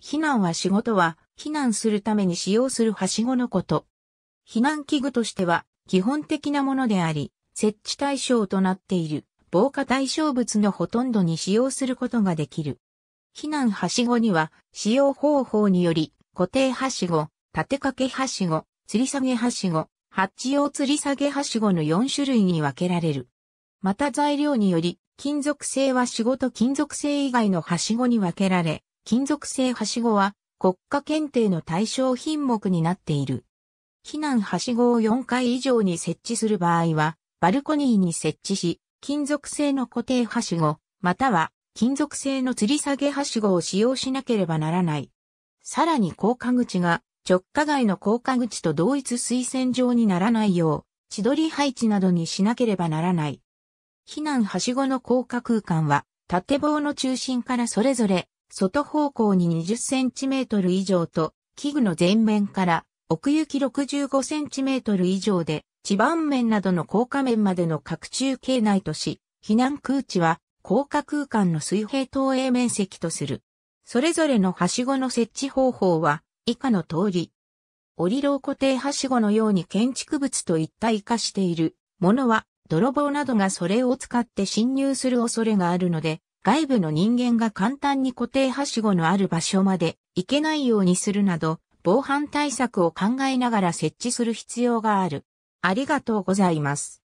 避難は仕事は、避難するために使用するはしごのこと。避難器具としては、基本的なものであり、設置対象となっている防火対象物のほとんどに使用することができる。避難はしごには、使用方法により、固定はしご、立てかけはしご、吊り下げはしご、ハッチ用吊り下げはしごの4種類に分けられる。また材料により、金属製は仕事金属製以外のはしごに分けられ、金属製はしごは国家検定の対象品目になっている。避難はしごを4階以上に設置する場合は、バルコニーに設置し、金属製の固定はしご、または金属製の吊り下げはしごを使用しなければならない。さらに高架口が直下街の高架口と同一推薦状にならないよう、地取り配置などにしなければならない。避難はしごの高架空間は、縦棒の中心からそれぞれ外方向に 20cm 以上と、器具の前面から奥行き 65cm 以上で、地盤面などの高架面までの拡中形内とし、避難空地は高架空間の水平投影面積とする。それぞれのはしごの設置方法は以下の通り。折りロ固定はしごのように建築物と一体化しているものは泥棒などがそれを使って侵入する恐れがあるので外部の人間が簡単に固定はしごのある場所まで行けないようにするなど、防犯対策を考えながら設置する必要がある。ありがとうございます。